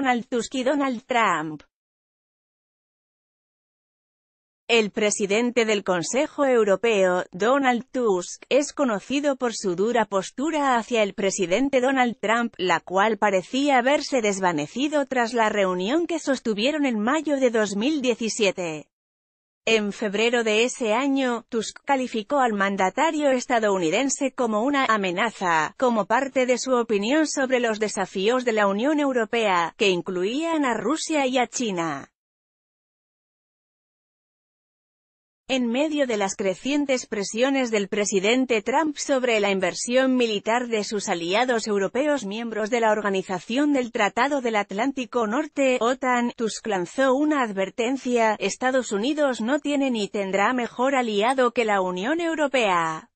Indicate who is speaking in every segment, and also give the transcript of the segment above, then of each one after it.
Speaker 1: Donald Tusk y Donald Trump. El presidente del Consejo Europeo, Donald Tusk, es conocido por su dura postura hacia el presidente Donald Trump, la cual parecía haberse desvanecido tras la reunión que sostuvieron en mayo de 2017. En febrero de ese año, Tusk calificó al mandatario estadounidense como una amenaza, como parte de su opinión sobre los desafíos de la Unión Europea, que incluían a Rusia y a China. En medio de las crecientes presiones del presidente Trump sobre la inversión militar de sus aliados europeos miembros de la Organización del Tratado del Atlántico Norte, OTAN, Tusk lanzó una advertencia, Estados Unidos no tiene ni tendrá mejor aliado que la Unión Europea.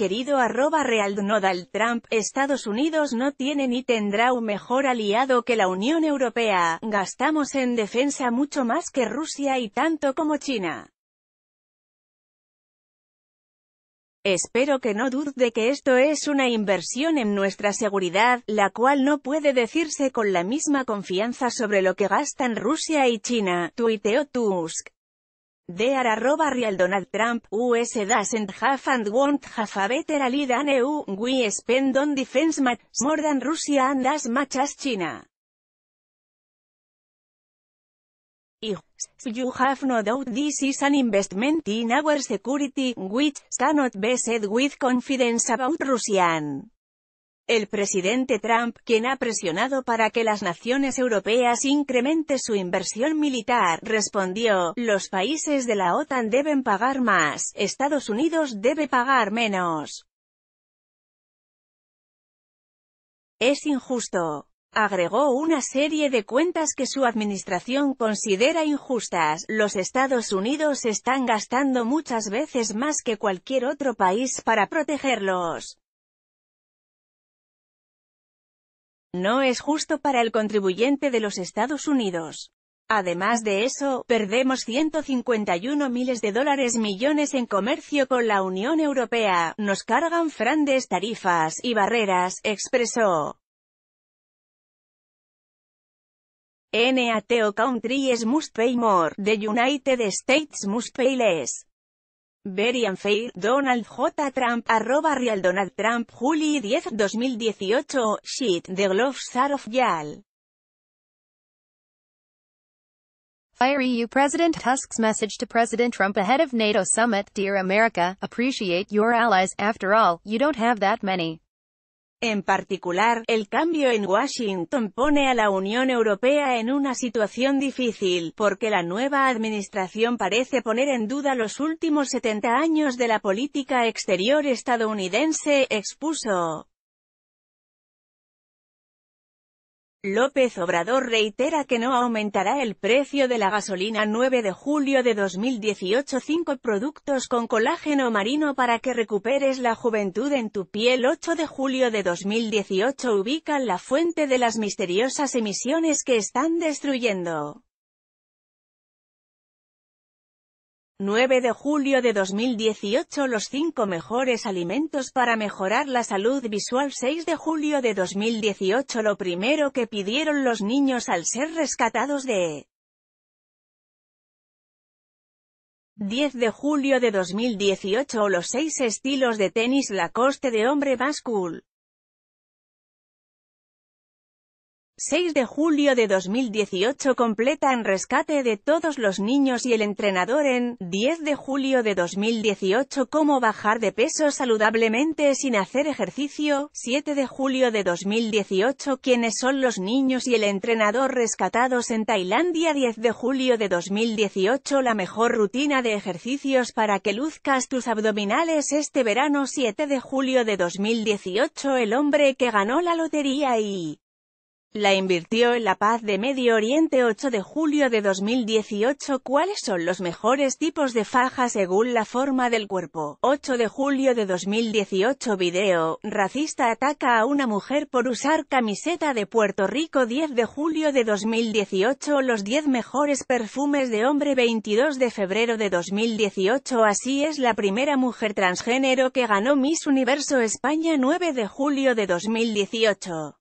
Speaker 1: querido arroba real Donald Trump, Estados Unidos no tiene ni tendrá un mejor aliado que la Unión Europea, gastamos en defensa mucho más que Rusia y tanto como China. Espero que no dude que esto es una inversión en nuestra seguridad, la cual no puede decirse con la misma confianza sobre lo que gastan Rusia y China, tuiteó Tusk. Dear are real Donald Trump, US doesn't have and won't have a better ally than EU, we spend on defense much more than Russia and as much as China. you have no doubt this is an investment in our security, which cannot be said with confidence about Russian. El presidente Trump, quien ha presionado para que las naciones europeas incrementen su inversión militar, respondió, los países de la OTAN deben pagar más, Estados Unidos debe pagar menos. Es injusto. Agregó una serie de cuentas que su administración considera injustas. Los Estados Unidos están gastando muchas veces más que cualquier otro país para protegerlos. No es justo para el contribuyente de los Estados Unidos. Además de eso, perdemos 151 miles de dólares millones en comercio con la Unión Europea, nos cargan frandes tarifas y barreras, expresó. NATO countries must pay more, the United States must pay less. Very unfair, Donald J. Trump, arroba real Donald Trump, July 10, 2018, shit, the gloves are off y'all. Fire EU President Tusk's message to President Trump ahead of NATO summit, Dear America, appreciate your allies, after all, you don't have that many. En particular, el cambio en Washington pone a la Unión Europea en una situación difícil, porque la nueva administración parece poner en duda los últimos 70 años de la política exterior estadounidense, expuso. López Obrador reitera que no aumentará el precio de la gasolina 9 de julio de 2018 5 productos con colágeno marino para que recuperes la juventud en tu piel 8 de julio de 2018 ubican la fuente de las misteriosas emisiones que están destruyendo 9 de julio de 2018 Los 5 mejores alimentos para mejorar la salud visual 6 de julio de 2018 Lo primero que pidieron los niños al ser rescatados de 10 de julio de 2018 Los 6 estilos de tenis Lacoste de hombre más cool 6 de julio de 2018 completa en rescate de todos los niños y el entrenador en 10 de julio de 2018 cómo bajar de peso saludablemente sin hacer ejercicio 7 de julio de 2018 quiénes son los niños y el entrenador rescatados en Tailandia 10 de julio de 2018 la mejor rutina de ejercicios para que luzcas tus abdominales este verano 7 de julio de 2018 el hombre que ganó la lotería y la invirtió en la paz de Medio Oriente 8 de julio de 2018 ¿Cuáles son los mejores tipos de faja según la forma del cuerpo? 8 de julio de 2018 Video, racista ataca a una mujer por usar camiseta de Puerto Rico 10 de julio de 2018 Los 10 mejores perfumes de hombre 22 de febrero de 2018 Así es la primera mujer transgénero que ganó Miss Universo España 9 de julio de 2018